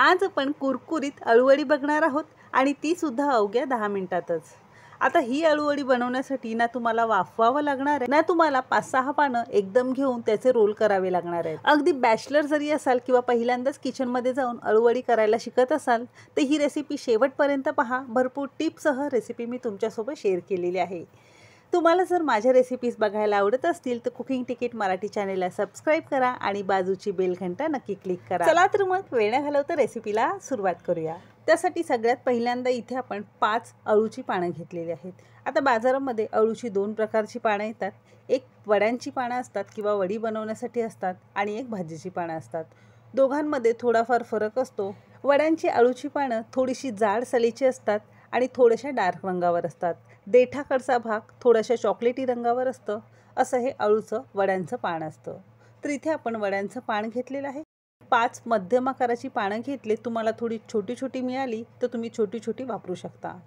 आज आपण कुरकुरीत अळूवडी बघणार आहोत आणि ती सुद्धा अवघ्या दहा मिनिटातच आता ही अळूवडी बनवण्यासाठी ना तुम्हाला वाफवावं लागणार आहे ना तुम्हाला पाच सहा पानं एकदम घेऊन त्याचे रोल करावे लागणार आहेत अगदी बॅचलर जरी असाल किंवा पहिल्यांदाच किचनमध्ये जाऊन अळूवडी करायला शिकत असाल तर ही रेसिपी शेवटपर्यंत पहा भरपूर सह रेसिपी मी तुमच्यासोबत शेअर केलेली आहे तुम्हाला जर माझ्या रेसिपीज बघायला आवडत असतील तर कुकिंग तिकीट मराठी चॅनेलला सबस्क्राईब करा आणि बाजूची बेल घंटा नक्की क्लिक करा चला तर मग वेळ घालवता रेसिपीला सुरुवात करूया त्यासाठी सगळ्यात पहिल्यांदा इथे आपण पाच अळूची पानं घेतलेली आहेत आता बाजारामध्ये अळूची दोन प्रकारची पानं येतात एक वड्यांची पानं असतात किंवा वडी बनवण्यासाठी असतात आणि एक भाजीची पानं असतात दोघांमध्ये थोडाफार फरक असतो वड्यांची अळूची पानं थोडीशी जाड सलीची असतात आणि थोड्याशा डार्क रंगावर असतात देठाकडचा भाग थोड्याशा चॉकलेटी रंगावर असतं असं हे अळूचं वड्यांचं पान असतं तर इथे आपण वड्यांचं पान घेतलेलं आहे पाच मध्यम आकाराची पानं घेतले तुम्हाला थोडी छोटी छोटी मिळाली तर तुम्ही छोटी छोटी वापरू शकता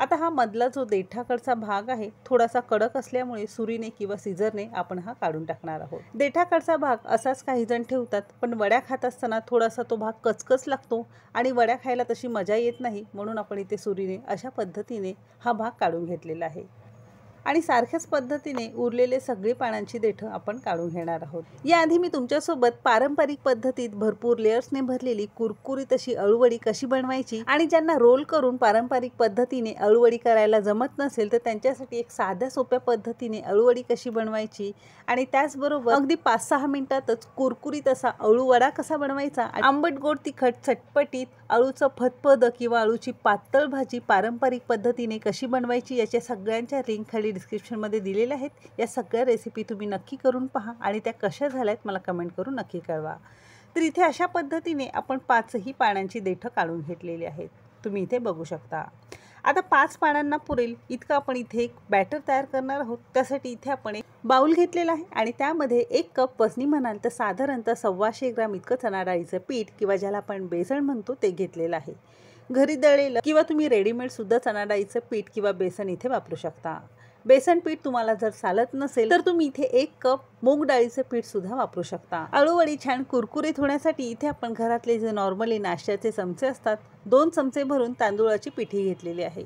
आता हा मधला जो देठाकडचा भाग आहे थोडासा कडक असल्यामुळे सुरीने किंवा सिझरने आपण हा काढून टाकणार आहोत देठाकडचा भाग असाच काही जण ठेवतात पण वड्या खात असताना थोडासा तो भाग कचकच लागतो आणि वड्या खायला तशी मजा येत नाही म्हणून आपण इथे सुरीने अशा पद्धतीने हा भाग काढून घेतलेला आहे आणि सारख्याच पद्धतीने उरलेले सगळी पानांची देठ आपण काढून घेणार आहोत याआधी मी तुमच्यासोबत पारंपरिक पद्धतीत भरपूर लेअर्सने भरलेली कुरकुरीत अशी अळूवडी कशी बनवायची आणि ज्यांना रोल करून पारंपरिक पद्धतीने अळूवडी करायला जमत नसेल तर त्यांच्यासाठी एक साध्या सोप्या पद्धतीने अळूवडी कशी बनवायची आणि त्याचबरोबर अगदी पाच सहा मिनिटातच कुरकुरीत असा अळूवडा कसा बनवायचा आंबट गोड तिखट चटपटीत अळूचं फतपद किंवा अळूची पातळ भाजी पारंपरिक पद्धतीने कशी बनवायची याच्या सगळ्यांच्या रिंग खाली डिस्क्रिप्शनमध्ये दिलेल्या आहेत या सगळ्या रेसिपी तुम्ही नक्की करून पहा आणि त्या कशा झाल्या आहेत मला कमेंट करून नक्की कळवा तर इथे अशा पद्धतीने आपण पाचही पाण्याची देठं काढून घेतलेली आहेत तुम्ही इथे बघू शकता आता पाच पानांना पुरेल इतकं आपण इथे एक बॅटर तयार करणार आहोत त्यासाठी इथे आपण एक बाउल घेतलेला आहे आणि त्यामध्ये एक कप वजनी म्हणाल तर साधारणतः सव्वाशे ग्राम इतकं चणा पीठ किंवा ज्याला आपण बेसन म्हणतो ते घेतलेलं आहे घरी दळेल किंवा तुम्ही रेडीमेडसुद्धा चना डाळीचं पीठ किंवा बेसन इथे वापरू शकता बेसन पीठ तुम्हाला जर चालत नसेल तर तुम्ही इथे एक कप मूग डाळीचं पीठ सुद्धा वापरू शकता अळूवडी छान कुरकुरीत होण्यासाठी इथे आपण घरातले जे नॉर्मली नाश्त्याचे चमचे असतात दोन चमचे भरून तांदुळाची पिठी घेतलेली आहे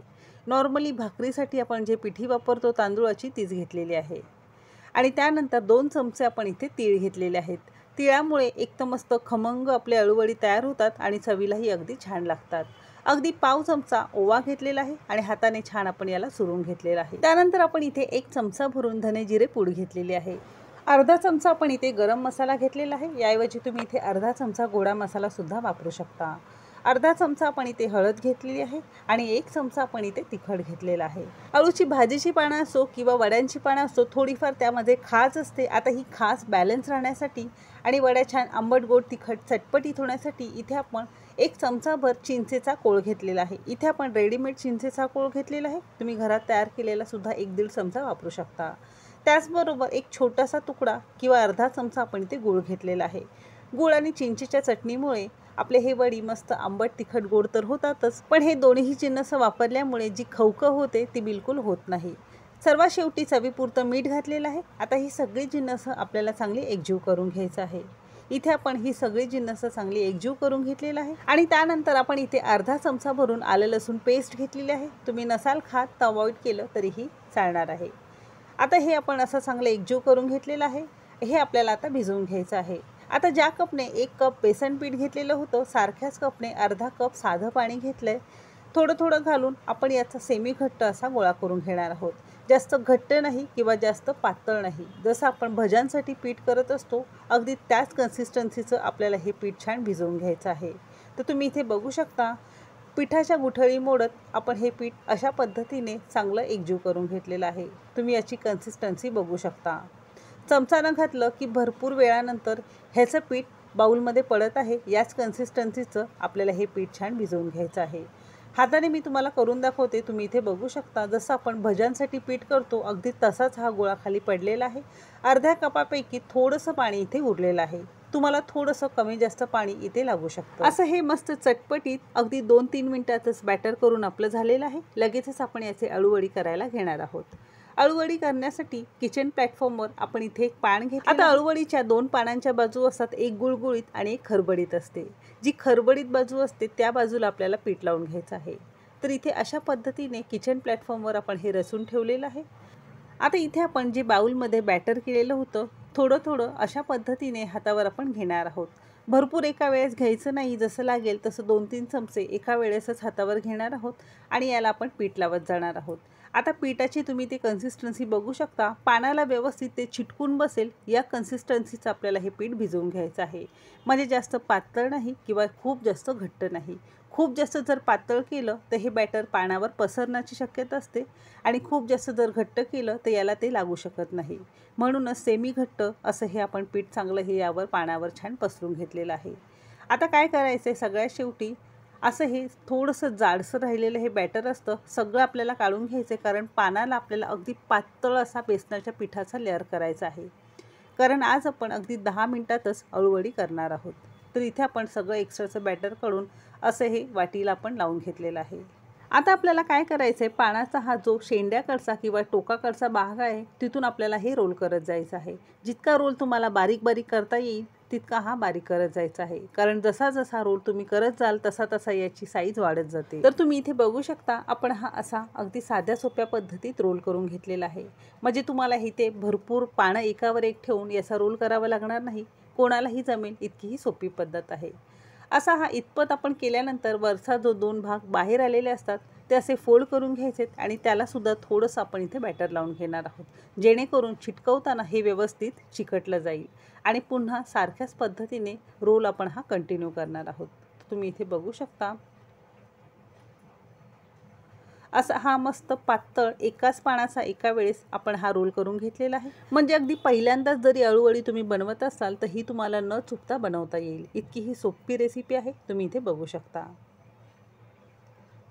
नॉर्मली भाकरीसाठी आपण जे पिठी वापरतो तांदुळाची तीच घेतलेली आहे आणि त्यानंतर दोन चमचे आपण इथे तीळ घेतलेले आहेत तिळामुळे एकदम मस्त खमंग आपले अळूवडी तयार होतात आणि चवीलाही अगदी छान लागतात अगदी पाव चमचा ओवा घेतलेला आहे आणि हाताने छान आपण याला सुरून घेतलेला आहे त्यानंतर आपण इथे एक चमचा भरून धने जिरे पूड घेतलेली आहे अर्धा चमचा आपण इथे गरम मसाला घेतलेला आहे याऐवजी तुम्ही इथे अर्धा चमचा गोडा मसाला सुद्धा वापरू शकता अर्धा चमचा आपण इथे हळद घेतलेली आहे आणि एक चमचा आपण इथे तिखट घेतलेला आहे अळूची भाजीची पानं असो किंवा वड्यांची पानं असो थोडीफार त्यामध्ये खास असते आता ही खास बॅलन्स राहण्यासाठी आणि वड्या छान आंबट गोड तिखट चटपटीत होण्यासाठी इथे आपण एक चमचाभर चिंचेचा कोळ घेतलेला आहे इथे आपण रेडीमेड चिंचेचा कोळ घेतलेला आहे तुम्ही घरात तयार केलेला सुद्धा एक दीड चमचा वापरू शकता त्याचबरोबर एक छोटासा तुकडा किंवा अर्धा चमचा आपण इथे गूळ घेतलेला आहे गूळ आणि चिंचेच्या चटणीमुळे आपले हे वडी मस्त आंबट तिखट गोड तर होतातच पण हे दोन्ही जिन्नस वापरल्यामुळे जी खवखव होते ती बिलकुल होत नाही सर्वात शेवटी चवीपुरतं मीठ घातलेलं आहे आता ही सगळी जिन्नसं आपल्याला चांगली एकजीव करून घ्यायचं आहे इथे आपण ही सगळी जिन्नस चांगली एकजीव करून घेतलेलं आहे आणि त्यानंतर आपण इथे अर्धा चमचा भरून आलं लसूण पेस्ट घेतलेली आहे तुम्ही नसाल खात तर अवॉइड केलं तरीही चालणार आहे आता हे आपण असं चांगलं एकजीव करून घेतलेलं आहे हे आपल्याला आता भिजवून घ्यायचं आहे आता ज्या कपने एक कप बेसन पीठ घेतलेलं होतं सारख्याच कपने अर्धा कप साधं पाणी घेतलं आहे थोडं थोडं घालून आपण याचा सेमी घट्ट असा गोळा करून घेणार आहोत जास्त घट्ट नाही किंवा जास्त पातळ नाही जसं आपण भज्यांसाठी पीठ करत असतो अगदी त्याच कन्सिस्टन्सीचं आपल्याला हे पीठ छान भिजवून घ्यायचं आहे तर तुम्ही इथे बघू शकता पिठाच्या गुठळी मोडत आपण हे पीठ अशा पद्धतीने चांगलं एकजीव करून घेतलेलं आहे तुम्ही याची कन्सिस्टन्सी बघू शकता चमचानं घातलं की भरपूर वेळानंतर ह्याचं पीठ बाऊलमध्ये पडत आहे याच कन्सिस्टन्सीचं आपल्याला हे पीठ छान भिजवून घ्यायचं आहे हाताने मी तुम्हाला करून दाखवते तुम्ही इथे बघू शकता जसं आपण भज्यांसाठी पीठ करतो अगदी तसाच हा गोळा खाली पडलेला आहे अर्ध्या कपापैकी थोडंसं पाणी इथे उरलेलं आहे तुम्हाला थोडंसं कमी जास्त पाणी इथे लागू शकतं असं हे मस्त चटपटीत अगदी दोन तीन मिनटातच बॅटर करून आपलं झालेलं आहे लगेचच आपण याचे अळूवळी करायला घेणार आहोत अळूवडी करण्यासाठी किचन प्लॅटफॉर्मवर आपण इथे एक पान घेतो आता अळूवडीच्या दोन पानांच्या बाजू असतात एक गुळगुळीत आणि एक खरबडीत असते जी खरबडीत बाजू असते त्या बाजूला आपल्याला पीठ लावून घ्यायचं आहे तर इथे अशा पद्धतीने किचन प्लॅटफॉर्मवर आपण हे रचून ठेवलेलं आहे आता इथे आपण जे बाऊलमध्ये बॅटर केलेलं होतं थोडं थोडं अशा पद्धतीने हातावर आपण घेणार आहोत भरपूर एका वेळेस घ्यायचं नाही जसं लागेल तसं दोन तीन चमचे एका वेळेसच हातावर घेणार आहोत आणि याला आपण पीठ लावत जाणार आहोत आता पिठाची तुम्ही ती कन्सिस्टन्सी बघू शकता पाण्याला व्यवस्थित ते चिटकून बसेल या कन्सिस्टन्सीचं आपल्याला हे पीठ भिजवून घ्यायचं आहे म्हणजे जास्त पातळ नाही किंवा खूप जास्त घट्ट नाही खूप जास्त जर पातळ केलं तर हे बॅटर पाण्यावर पसरण्याची शक्यता असते आणि खूप जास्त जर घट्ट केलं तर याला ते लागू शकत नाही म्हणूनच सेमी घट्ट असं हे आपण पीठ चांगलं हे यावर पाण्यावर छान पसरून घेतलेलं आहे आता काय करायचं आहे सगळ्या शेवटी असं हे थोडंसं जाडसं राहिलेलं हे बॅटर असतं सगळं आपल्याला काढून घ्यायचं आहे कारण पानाला आपल्याला अगदी पातळ असा बेसनाच्या पिठाचा लेअर करायचा आहे कारण आज आपण अगदी दहा मिनटातच अळूवडी करणार आहोत तर इथे आपण सगळं एक्स्ट्राचं बॅटर करून असं हे वाटीला आपण लावून घेतलेलं आहे आता आपल्याला काय करायचं आहे पानाचा हा जो शेंड्याकडचा किंवा टोकाकडचा भाग आहे तिथून आपल्याला हे रोल करत जायचं आहे जितका रोल तुम्हाला बारीक बारीक करता येईल तितका हा बारीक करत जायचा आहे कारण जसा जसा रोल तुम्ही करत जाल तसा तसा याची साईज वाढत जाते तर तुम्ही इथे बघू शकता आपण हा असा अगदी साध्या सोप्या पद्धतीत रोल करून घेतलेला आहे म्हणजे तुम्हाला इथे भरपूर पानं एकावर एक ठेवून याचा रोल करावा लागणार नाही कोणालाही जमेल इतकी ही सोपी पद्धत आहे असा हा इतपत आपण केल्यानंतर वरचा जो दोन भाग बाहेर आलेले असतात ते असे फोल्ड करून घ्यायचेत आणि त्यालासुद्धा थोडंसं आपण इथे बॅटर लावून घेणार आहोत जेणेकरून चिटकवताना हे व्यवस्थित चिकटलं जाईल आणि पुन्हा सारख्याच पद्धतीने रोल आपण हा कंटिन्यू करणार आहोत तुम्ही इथे बघू शकता असा हा मस्त पातळ एकाच पानाचा एका वेळेस आपण हा रोल करून घेतलेला आहे म्हणजे अगदी पहिल्यांदाच जरी अळूवळी तुम्ही बनवत असाल तर ही तुम्हाला न चुकता बनवता येईल इतकी ही सोपी रेसिपी आहे तुम्ही इथे बघू शकता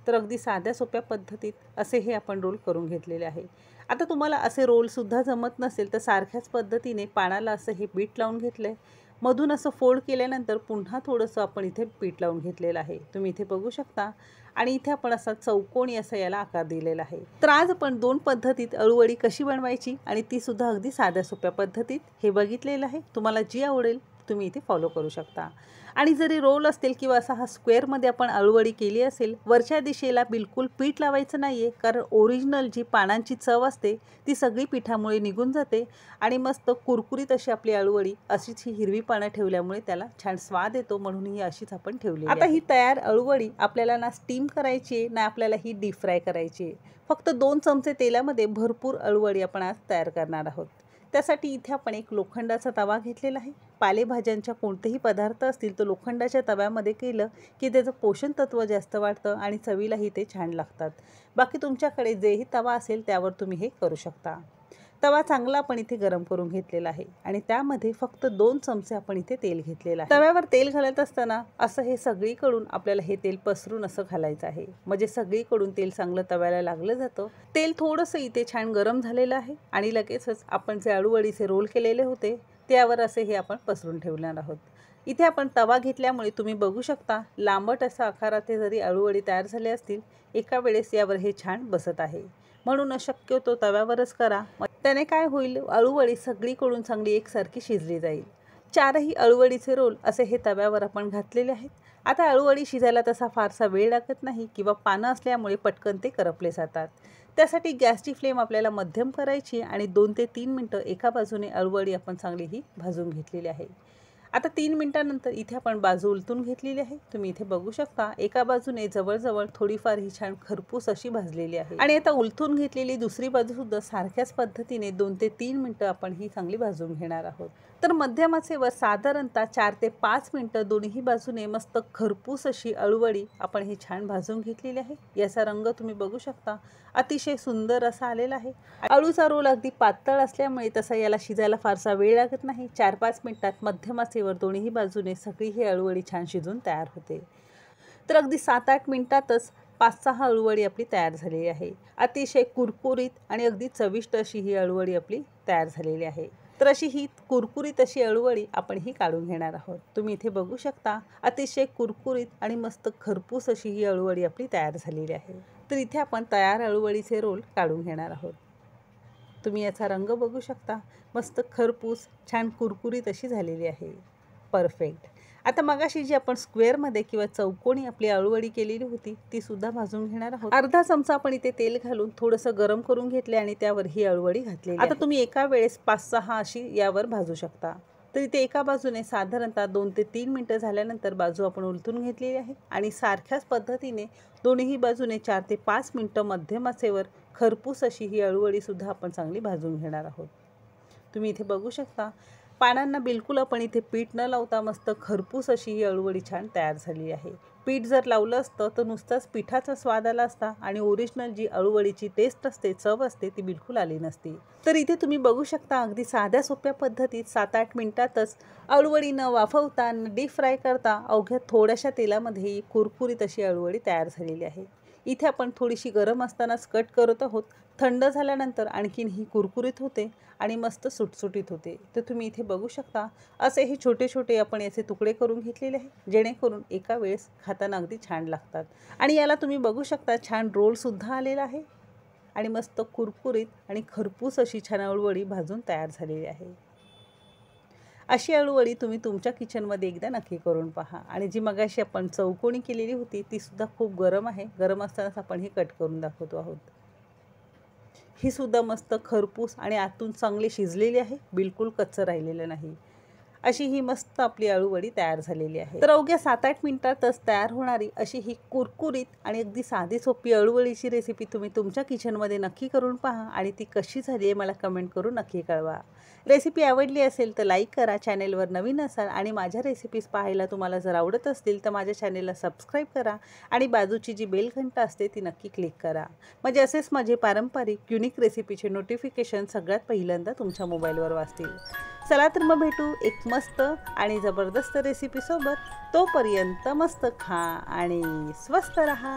तर अगदी साध्या सोप्या पद्धतीत असे हे आपण रोल करून घेतलेले आहे आता तुम्हाला असे रोलसुद्धा जमत नसेल तर सारख्याच पद्धतीने पानाला असं हे बीट लावून घेतलं आहे मधून असं फोल्ड केल्यानंतर पुन्हा थोडंसं आपण इथे पीठ लावून घेतलेलं आहे तुम्ही इथे बघू शकता आणि इथे आपण असा चौकोणी असा याला आकार दिलेला आहे तर आज आपण दोन पद्धतीत अळूवडी कशी बनवायची आणि ती सुद्धा अगदी साध्या सोप्या पद्धतीत हे बघितलेलं आहे तुम्हाला जी आवडेल तुम्ही इथे फॉलो करू शकता आणि जरी रोल असतील किंवा असा हा स्क्वेअरमध्ये आपण अळवडी केली असेल वरच्या दिशेला बिलकुल पीठ लावायचं नाही आहे कारण ओरिजिनल जी पानांची चव असते ती सगळी पिठामुळे निघून जाते आणि मस्त कुरकुरीत अशी आपली अळवडी अशीच ही हिरवी पानं ठेवल्यामुळे त्याला छान स्वाद येतो म्हणून ही अशीच आपण ठेवली आता ही तयार अळवडी आपल्याला ना स्टीम करायची आहे ना आपल्याला ही डीप फ्राय करायची आहे फक्त दोन चमचे तेलामध्ये भरपूर अळवडी आपण आज तयार करणार आहोत त्यासाठी इथे आपण एक लोखंडाचा तवा घेतलेला आहे पालेभाज्यांच्या कोणतेही पदार्थ असतील तर लोखंडाच्या तव्यामध्ये केलं की त्याचं पोषण तत्व जास्त वाढतं आणि चवीलाही ते छान लागतात बाकी तुमच्याकडे जेही तवा असेल त्यावर तुम्ही हे करू शकता तवा चांगला आपण इथे गरम करून घेतलेला आहे आणि त्यामध्ये फक्त दोन चमचे आपण इथे तेल घेतलेलं आहे तव्यावर तेल घालत असताना असं हे सगळीकडून आपल्याला हे तेल पसरून असं घालायचं आहे म्हणजे सगळीकडून तेल चांगलं तव्याला लागलं जातं तेल थोडंसं इथे छान गरम झालेलं आहे आणि लगेचच आपण जे अळूवळीचे रोल केलेले होते त्यावर असे हे आपण पसरून ठेवणार आहोत इथे आपण तवा घेतल्यामुळे तुम्ही बघू शकता लांबट असं आकाराचे जरी अळूवळी तयार झाले असतील एका वेळेस यावर हे छान बसत आहे म्हणून शक्यतो तव्यावरच करा त्याने काय होईल अळूवडी सगळीकडून चांगली एकसारखी शिजली जाईल चारही अळूवडीचे रोल असे हे तव्यावर आपण घातलेले आहेत आता अळूवडी शिजायला तसा फारसा वेळ लागत नाही किंवा पानं असल्यामुळे पटकन ते करपले जातात त्यासाठी गॅसची फ्लेम आपल्याला मध्यम करायची आणि दोन ते तीन मिनटं एका बाजूने अळूवळी आपण चांगली ही भाजून घेतलेली आहे आता तीन मिनटानंतर इथे आपण बाजू उलटून घेतलेली आहे तुम्ही इथे बघू शकता एका बाजूने जवळजवळ थोडीफार ही छान खरपूस अशी भाजलेली आहे आणि आता उलटून घेतलेली दुसरी बाजू सुद्धा सारख्याच पद्धतीने दोन ते तीन मिनटं आपण ही चांगली भाजून घेणार आहोत तर मध्यमाचेवर साधारणतः चार ते पाच मिनटं दोन्ही बाजूने मस्त खरपूस अशी अळवळी आपण ही छान भाजून घेतलेली आहे याचा रंग तुम्ही बघू शकता अतिशय सुंदर असा आलेला आहे अळूचा रोल अगदी पातळ असल्यामुळे तसा याला शिजायला फारसा वेळ लागत नाही चार पाच मिनटात मध्यमाचे दोन्ही बाजूने सगळी ही अळूवडी छान शिजून तयार होते तर अगदी सात आठ मिनिटातच पाच सहा अळूवडी आपली तयार झालेली आहे अतिशय कुरकुरीत आणि अगदी चविष्ट अशी ही अळूवडी आपली तयार झालेली आहे तर अशी ही कुरकुरीत अशी अळूवळी आपण ही काढून घेणार आहोत तुम्ही इथे बघू शकता अतिशय कुरकुरीत आणि मस्त खरपूस अशी ही अळूवळी आपली तयार झालेली आहे तर इथे आपण तयार अळूवळीचे रोल काढून घेणार आहोत तुम्ही याचा रंग बघू शकता मस्त खरपूस छान कुरकुरीत अशी झालेली आहे परफेक्ट आता मगाशी जी आपण स्क्वेअरमध्ये किंवा चौकोनी आपली अळूवडी केलेली होती ती सुद्धा भाजून घेणार आहोत अर्धा चमचा आपण इथे तेल घालून थोडंसं गरम करून घेतले आणि त्यावर ही अळूवडी घातली आता तुम्ही एका वेळेस पाच सहा अशी यावर भाजू शकता तर इथे एका बाजूने साधारणतः दोन ते तीन मिनटं झाल्यानंतर बाजू आपण उलथून घेतलेली आहे आणि सारख्याच पद्धतीने दोन्ही बाजूने चार ते पाच मिनटं मध्यमासेवर खरपूस अशी ही सुद्धा आपण चांगली भाजून घेणार आहोत तुम्ही इथे बघू शकता पानांना बिलकुल आपण इथे पीठ न लावता मस्त खरपूस अशी ही अळूवडी छान तयार झाली आहे पीठ जर लावलं असतं तर नुसताच पिठाचा स्वाद आला असता आणि ओरिजिनल जी अळूवळीची टेस्ट असते चव असते ती बिलकुल आली नसती तर इथे तुम्ही बघू शकता अगदी साध्या सोप्या पद्धतीत सात आठ मिनिटातच अळूवळी न वाफवता न डीप फ्राय करता अवघ्या थोड्याशा तेलामध्ये ही कुरकुरीत अशी अळूवळी तयार झालेली आहे इथे आपण थोडीशी गरम असतानाच कट करत आहोत थंड झाल्यानंतर आणखीन ही कुरकुरीत होते आणि मस्त सुटसुटीत होते तर तुम्ही इथे बघू शकता असे हे छोटे छोटे आपण याचे तुकडे करून घेतलेले आहे जेणेकरून एका वेळेस खाताना अगदी छान लागतात आणि याला तुम्ही बघू शकता छान रोलसुद्धा आलेला आहे आणि मस्त कुरकुरीत आणि खरपूस अशी छान अळवळी भाजून तयार झालेली आहे अशी अळूवळी तुम्ही तुमच्या किचनमध्ये एकदा नक्की करून पहा आणि जी मगाशी आपण चौकोणी केलेली होती तीसुद्धा खूप गरम आहे गरम असतानाच आपण ही कट करून दाखवतो आहोत ही सुद्धा मस्त खरपूस आणि आतून चांगली शिजलेली आहे बिलकुल कच्चं राहिलेलं नाही अशी ही मस्त आपली अळूवडी तयार झालेली आहे तर अवघ्या सात आठ मिनिटातच तयार होणारी अशी ही कुरकुरीत आणि अगदी साधी सोपी अळूवळीची रेसिपी तुम्ही तुमच्या किचनमध्ये नक्की करून पहा आणि ती कशी झाली आहे मला कमेंट करून नक्की कळवा रेसिपी आवडली असेल तर लाईक करा चॅनेलवर नवीन असाल आणि माझ्या रेसिपीज पाहायला तुम्हाला जर आवडत असतील तर माझ्या चॅनेलला सबस्क्राईब करा आणि बाजूची जी बेल असते ती नक्की क्लिक करा म्हणजे असेच माझे पारंपरिक युनिक रेसिपीचे नोटिफिकेशन सगळ्यात पहिल्यांदा तुमच्या मोबाईलवर वाचतील चला तर मग भेटू एक मस्त आणि जबरदस्त रेसिपीसोबत तोपर्यंत मस्त खा आणि स्वस्त रहा